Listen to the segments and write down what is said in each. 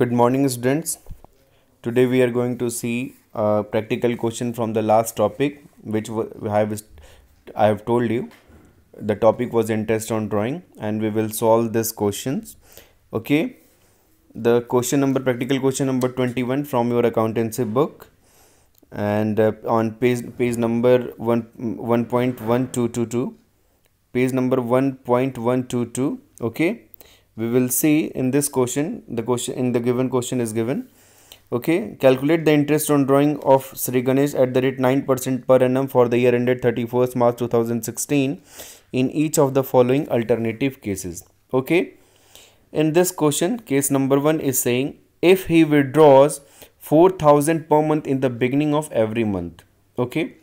good morning students today we are going to see a practical question from the last topic which I have, I have told you the topic was interest on drawing and we will solve this questions okay the question number practical question number 21 from your accountancy book and uh, on page page number 1 1.1222 page number 1.122 okay we will see in this question the question in the given question is given okay calculate the interest on drawing of Sri Ganesh at the rate 9% per annum for the year ended 31st March 2016 in each of the following alternative cases okay in this question case number 1 is saying if he withdraws 4000 per month in the beginning of every month okay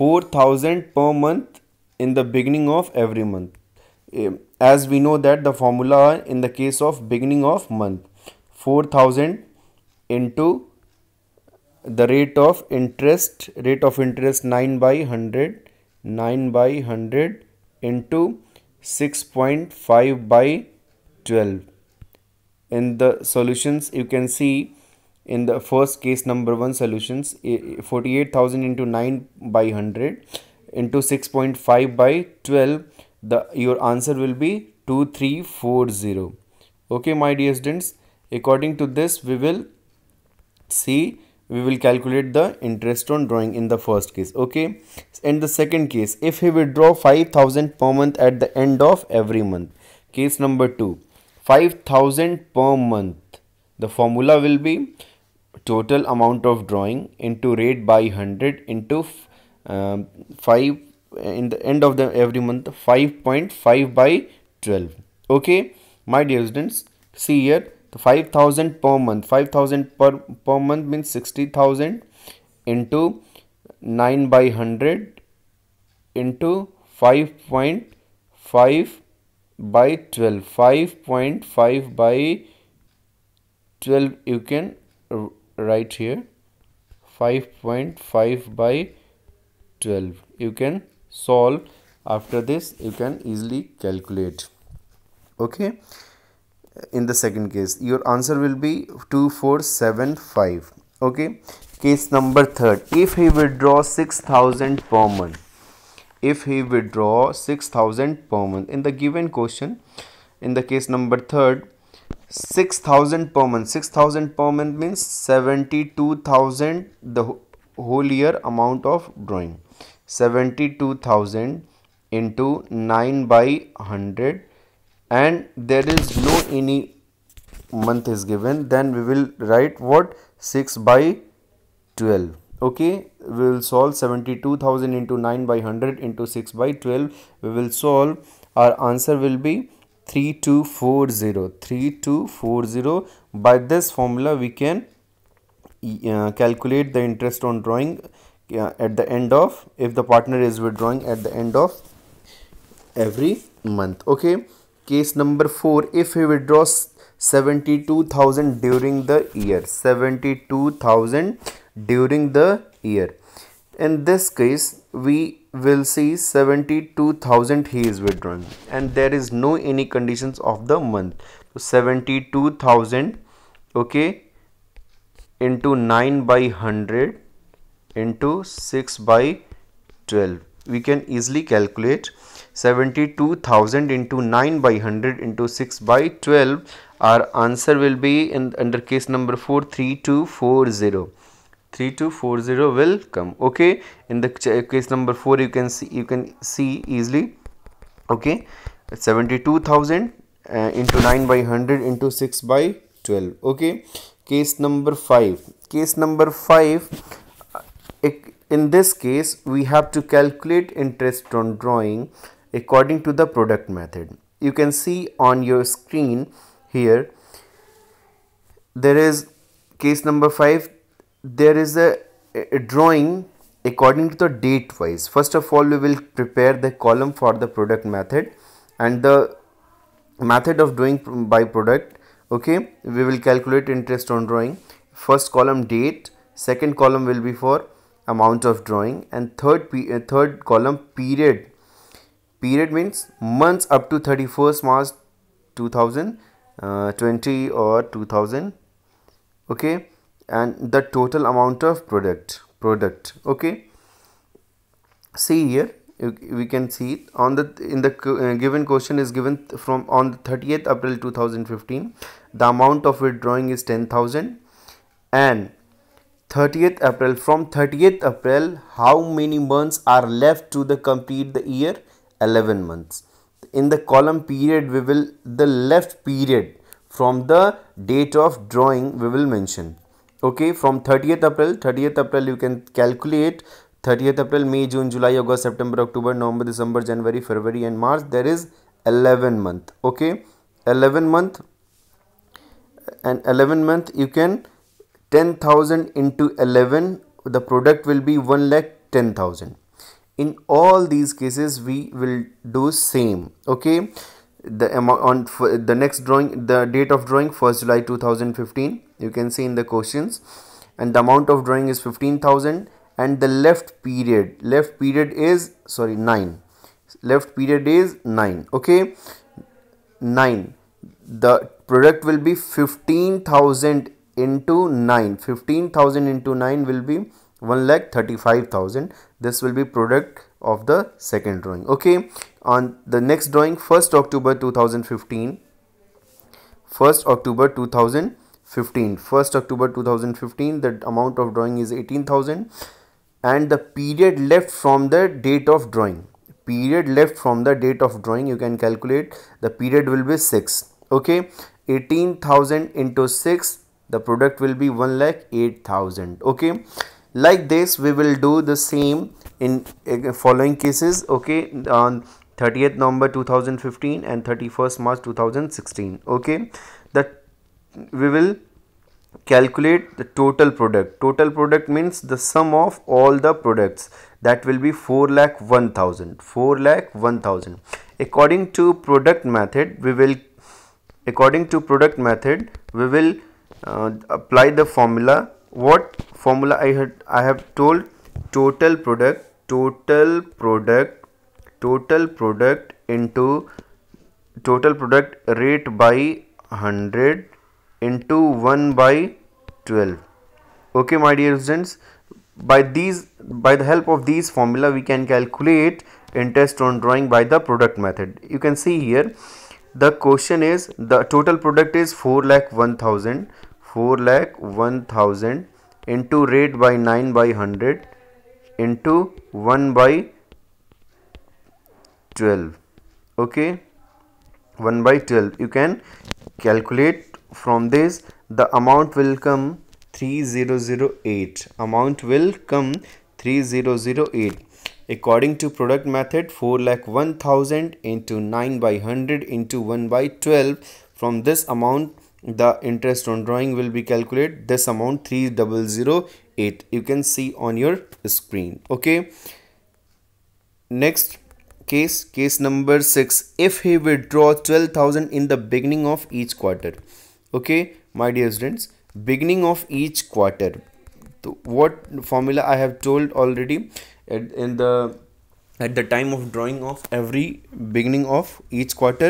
4000 per month in the beginning of every month as we know that the formula in the case of beginning of month 4000 into the rate of interest rate of interest 9 by 100 9 by 100 into 6.5 by 12 in the solutions you can see in the first case number one solutions 48000 into 9 by 100 into 6.5 by 12 the your answer will be 2340 okay my dear students according to this we will see we will calculate the interest on drawing in the first case okay in the second case if he withdraw 5000 per month at the end of every month case number 2 5000 per month the formula will be total amount of drawing into rate by 100 into um, 5 in the end of the every month 5.5 by 12 okay my dear students see here the 5000 per month 5000 per per month means 60000 into 9 by 100 into 5.5 by 12 5.5 by 12 you can write here 5.5 by 12 you can solve after this you can easily calculate okay in the second case your answer will be 2475 okay case number third if he withdraw 6000 per month if he withdraw 6000 per month in the given question in the case number third 6000 per month 6000 per month means 72000 the whole year amount of drawing 72,000 into 9 by 100 and there is no any month is given then we will write what 6 by 12 okay we will solve 72000 into 9 by 100 into 6 by 12 we will solve our answer will be 3240 3240 by this formula we can uh, calculate the interest on drawing yeah, at the end of if the partner is withdrawing at the end of every month okay case number 4 if he withdraws 72000 during the year 72000 during the year in this case we will see 72000 he is withdrawing and there is no any conditions of the month so 72000 okay into 9 by 100 into 6 by 12 we can easily calculate 72,000 into 9 by 100 into 6 by 12 our answer will be in under case number 4 3240 3240 will come okay in the case number 4 you can see you can see easily okay 72,000 uh, into 9 by 100 into 6 by 12 okay case number 5 case number 5 in this case we have to calculate interest on drawing according to the product method you can see on your screen here there is case number 5 there is a, a drawing according to the date wise first of all we will prepare the column for the product method and the method of doing by product okay we will calculate interest on drawing first column date second column will be for amount of drawing and third uh, third column period period means months up to 31st March 2020 uh, or 2000 okay and the total amount of product product okay see here we can see on the in the uh, given question is given from on 30th April 2015 the amount of withdrawing is 10,000 and 30th April. From 30th April, how many months are left to the complete the year? 11 months. In the column period, we will the left period from the date of drawing we will mention. Okay, from 30th April, 30th April you can calculate 30th April, May, June, July, August, September, October, November, December, January, February and March. There is 11 month. Okay, 11 month and 11 month you can 10,000 into 11 the product will be 1 lakh 10,000 in all these cases we will do same okay the amount on the next drawing the date of drawing 1st July 2015 you can see in the questions and the amount of drawing is 15,000 and the left period left period is sorry 9 left period is 9 okay 9 the product will be 15,000 into 9 15000 into 9 will be 1 lakh 35000 this will be product of the second drawing okay on the next drawing 1st october 2015 1st october 2015 1st october 2015 the amount of drawing is 18000 and the period left from the date of drawing period left from the date of drawing you can calculate the period will be 6 okay 18000 into 6 the product will be 1 lakh 8000 okay like this we will do the same in uh, following cases okay on 30th November 2015 and 31st March 2016 okay that we will calculate the total product total product means the sum of all the products that will be 4 lakh 1000 4 lakh 1000 according to product method we will according to product method we will uh, apply the formula what formula I had I have told total product total product total product into total product rate by 100 into 1 by 12 okay my dear students by these by the help of these formula we can calculate interest on drawing by the product method you can see here the question is the total product is 4 lakh 1000 4 lakh 1000 into rate by 9 by 100 into 1 by 12 okay 1 by 12 you can calculate from this the amount will come 3008 amount will come 3008 According to product method, 4 lakh 1000 into 9 by 100 into 1 by 12. From this amount, the interest on drawing will be calculated. This amount 3008. You can see on your screen. Okay. Next case, case number 6. If he withdraw 12,000 in the beginning of each quarter. Okay, my dear students, beginning of each quarter. So what formula I have told already at in the at the time of drawing of every beginning of each quarter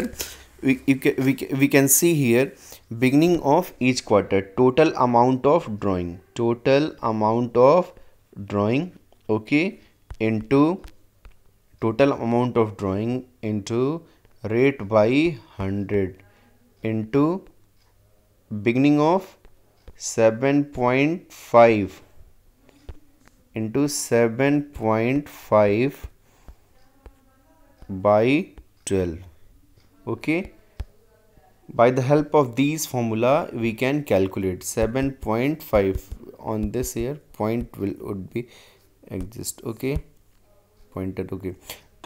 we, you can, we, we can see here beginning of each quarter total amount of drawing total amount of drawing okay into total amount of drawing into rate by 100 into beginning of 7.5 into 7.5 by 12 okay by the help of these formula we can calculate 7.5 on this here point will would be exist okay pointed okay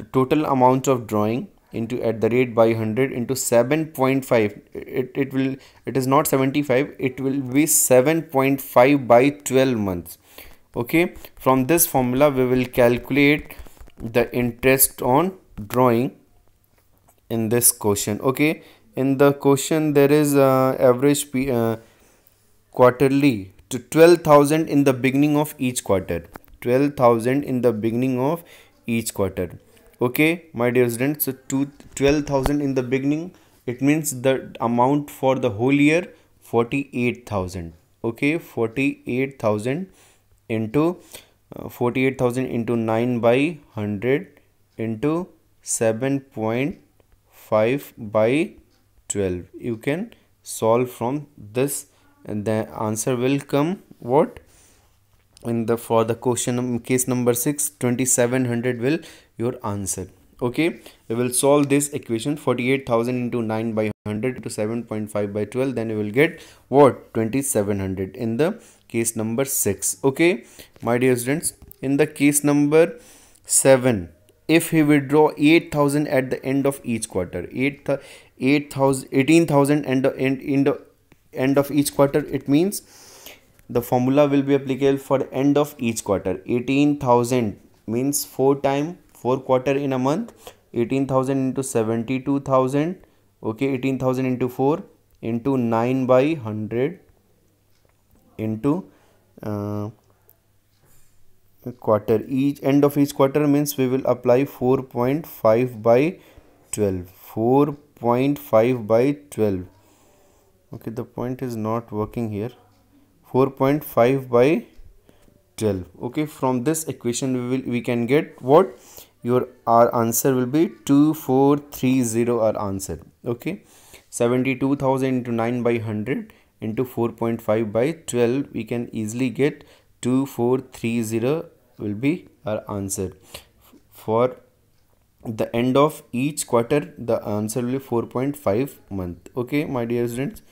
the total amount of drawing into at the rate by 100 into 7.5 it, it will it is not 75 it will be 7.5 by 12 months okay from this formula we will calculate the interest on drawing in this question okay in the question there is uh, average P, uh, quarterly to 12000 in the beginning of each quarter 12000 in the beginning of each quarter okay my dear students so to 12000 in the beginning it means the amount for the whole year 48000 okay 48000 into uh, 48,000 into 9 by 100 into 7.5 by 12 you can solve from this and the answer will come what in the for the question um, case number 6 2700 will your answer okay we will solve this equation 48000 into 9 by 100 to 7.5 by 12 then you will get what 2700 in the case number 6 okay my dear students in the case number 7 if he withdraw 8000 at the end of each quarter 8 8000 18000 and end in the end of each quarter it means the formula will be applicable for end of each quarter 18000 means 4 time 4 quarter in a month 18000 into 72000 okay 18000 into 4 into 9 by 100 into uh, quarter each end of each quarter means we will apply 4.5 by 12 4.5 by 12 okay the point is not working here 4.5 by 12 okay from this equation we will we can get what your our answer will be 2430 our answer okay 72000 into 9 by 100 into 4.5 by 12 we can easily get 2430 will be our answer for the end of each quarter the answer will be 4.5 month okay my dear students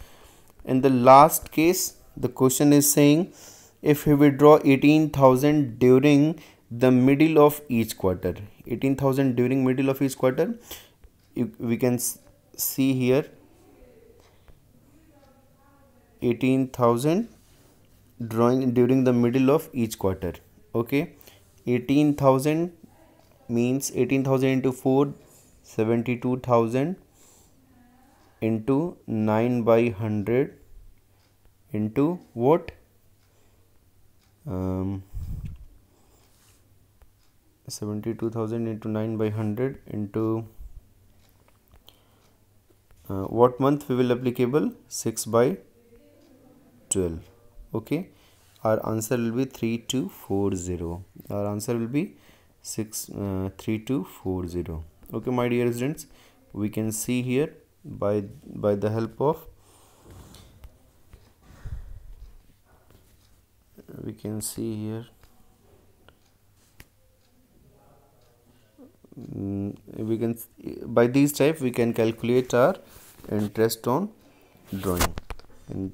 in the last case the question is saying if we withdraw 18000 during the middle of each quarter 18000 during middle of each quarter we can see here 18000 drawing during the middle of each quarter okay 18000 means 18000 into 4 72000 into 9 by 100 into what um, 72000 into 9 by 100 into uh, what month we will applicable 6 by 12 okay our answer will be 3240 our answer will be 6 uh, okay my dear students we can see here by by the help of we can see here mm, we can by these type we can calculate our interest on drawing and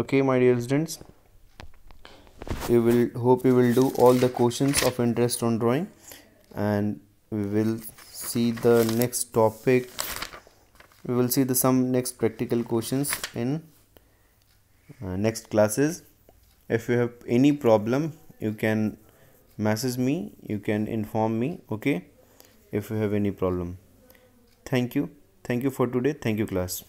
okay my dear students We will hope you will do all the questions of interest on drawing and we will see the next topic we will see the some next practical questions in uh, next classes if you have any problem you can message me you can inform me okay if you have any problem thank you thank you for today thank you class